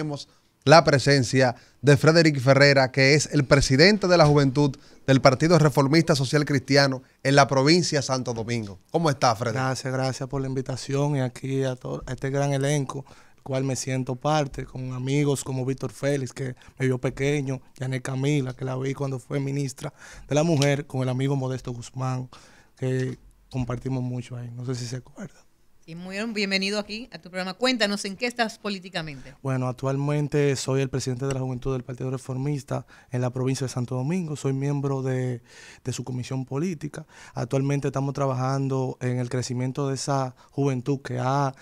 tenemos la presencia de Frederick Ferrera, que es el presidente de la juventud del Partido Reformista Social Cristiano en la provincia de Santo Domingo. ¿Cómo está, Frederick? Gracias, gracias por la invitación y aquí a, todo, este gran elenco, el cual me siento parte, con amigos como Víctor Félix, que me vio pequeño, Janet Camila, que la vi cuando fue ministra de la Mujer, con el amigo Modesto Guzmán, que compartimos mucho ahí. No sé si se acuerda. Y muy bienvenido aquí a tu programa. Cuéntanos en qué estás políticamente. Bueno, actualmente soy el presidente de la Juventud del Partido Reformista en la provincia de Santo Domingo. Soy miembro de, de su comisión política. Actualmente estamos trabajando en el crecimiento de esa juventud que ha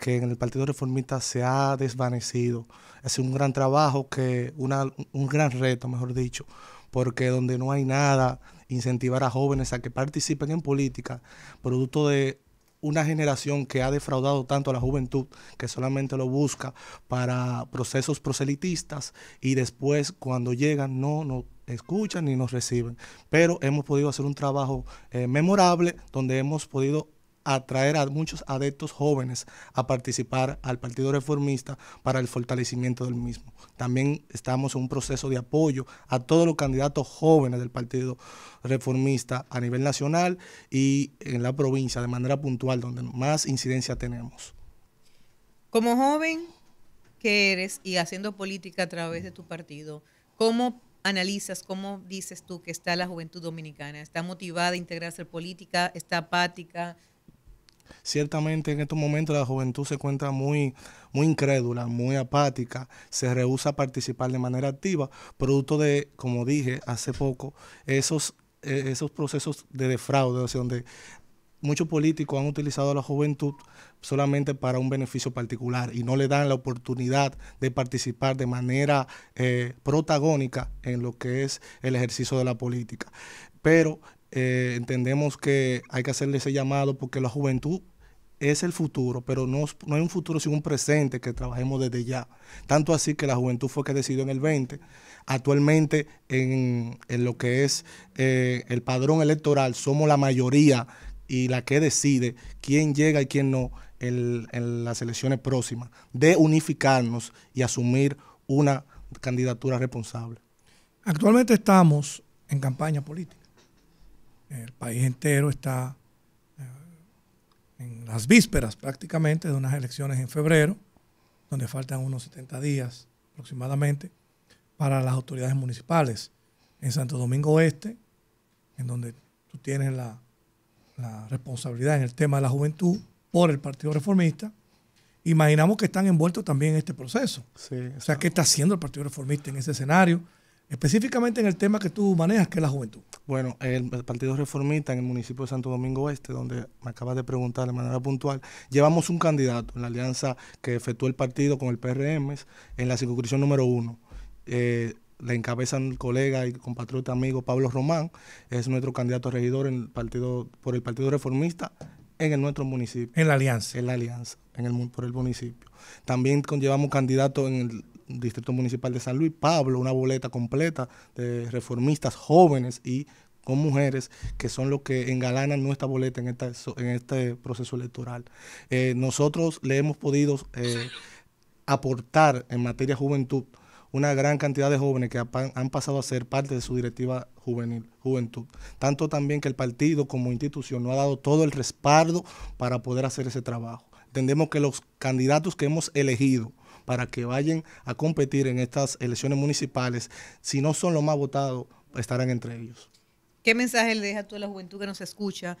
que en el Partido Reformista se ha desvanecido. Es un gran trabajo, que una, un gran reto, mejor dicho, porque donde no hay nada, incentivar a jóvenes a que participen en política, producto de una generación que ha defraudado tanto a la juventud que solamente lo busca para procesos proselitistas y después cuando llegan no nos escuchan ni nos reciben. Pero hemos podido hacer un trabajo eh, memorable donde hemos podido atraer a muchos adeptos jóvenes a participar al Partido Reformista para el fortalecimiento del mismo. También estamos en un proceso de apoyo a todos los candidatos jóvenes del Partido Reformista a nivel nacional y en la provincia de manera puntual donde más incidencia tenemos. Como joven que eres y haciendo política a través de tu partido, ¿cómo analizas, cómo dices tú que está la juventud dominicana? ¿Está motivada a integrarse en política? ¿Está apática? Ciertamente en estos momentos la juventud se encuentra muy, muy incrédula, muy apática, se rehúsa a participar de manera activa, producto de, como dije hace poco, esos, e, esos procesos de defraude, donde muchos políticos han utilizado a la juventud solamente para un beneficio particular y no le dan la oportunidad de participar de manera eh, protagónica en lo que es el ejercicio de la política. Pero eh, entendemos que hay que hacerle ese llamado porque la juventud es el futuro, pero no, no hay un futuro sino un presente que trabajemos desde ya. Tanto así que la juventud fue que decidió en el 20. Actualmente en, lo que es eh, el padrón electoral somos la mayoría y la que decide quién llega y quién no en las elecciones próximas, de unificarnos y asumir una candidatura responsable. Actualmente estamos en campaña política. El país entero está eh, en las vísperas prácticamente de unas elecciones en febrero, donde faltan unos 70 días aproximadamente para las autoridades municipales. En Santo Domingo Oeste, en donde tú tienes la, responsabilidad en el tema de la juventud por el Partido Reformista, imaginamos que están envueltos también en este proceso. o sea, ¿qué está haciendo el Partido Reformista en ese escenario? específicamente en el tema que tú manejas, que es la juventud. Bueno, el, Partido Reformista en el municipio de Santo Domingo Oeste, donde me acabas de preguntar de manera puntual, llevamos un candidato en la alianza que efectuó el partido con el PRM en la circunscripción número uno. Eh, le encabezan el colega y compatriota amigo Pablo Román, es nuestro candidato regidor en el partido, por el Partido Reformista en nuestro municipio. En la alianza. En la alianza, en el, por el municipio. También llevamos candidato en el Distrito Municipal de San Luis Pablo, una boleta completa de reformistas jóvenes y con mujeres que son los que engalanan nuestra boleta en, este proceso electoral. Eh, nosotros le hemos podido eh, aportar en materia juventud una gran cantidad de jóvenes que han pasado a ser parte de su directiva juvenil, juventud. Tanto también que el partido como institución no ha dado todo el respaldo para poder hacer ese trabajo. Entendemos que los candidatos que hemos elegido para que vayan a competir en estas elecciones municipales. Si no son los más votados, estarán entre ellos. ¿Qué mensaje le deja tú a la juventud que nos escucha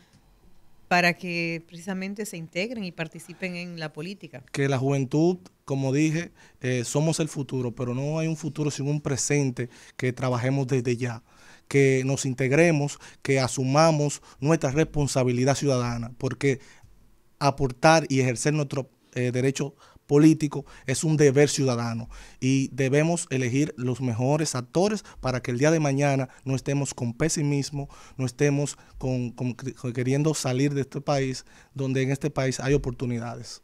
para que precisamente se integren y participen en la política? Que la juventud, como dije, eh, somos el futuro, pero no hay un futuro sin un presente que trabajemos desde ya que nos integremos, que asumamos nuestra responsabilidad ciudadana, porque aportar y ejercer nuestro eh, derecho político, es un deber ciudadano y debemos elegir los mejores actores para que el día de mañana no estemos con pesimismo, no estemos con, queriendo salir de este país donde en este país hay oportunidades.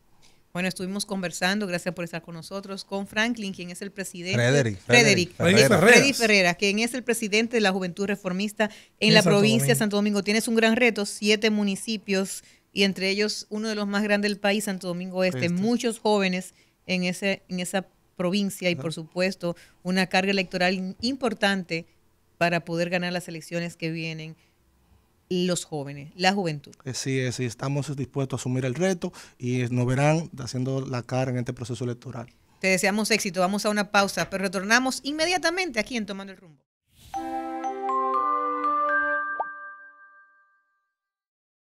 Bueno, estuvimos conversando, gracias por estar con nosotros, con Franklin, quien es el presidente. Frederick. Frederick, Frederick, quien es el presidente de la Juventud Reformista en, la provincia de Santo Domingo. Tienes un gran reto, siete municipios y entre ellos uno de los más grandes del país, Santo Domingo Este. este. Muchos jóvenes en, ese, en esa provincia y por supuesto una carga electoral importante para poder ganar las elecciones que vienen los jóvenes, la juventud. Sí, sí, estamos dispuestos a asumir el reto y nos verán haciendo la cara en este proceso electoral. Te deseamos éxito, vamos a una pausa, pero retornamos inmediatamente aquí en Tomando el Rumbo.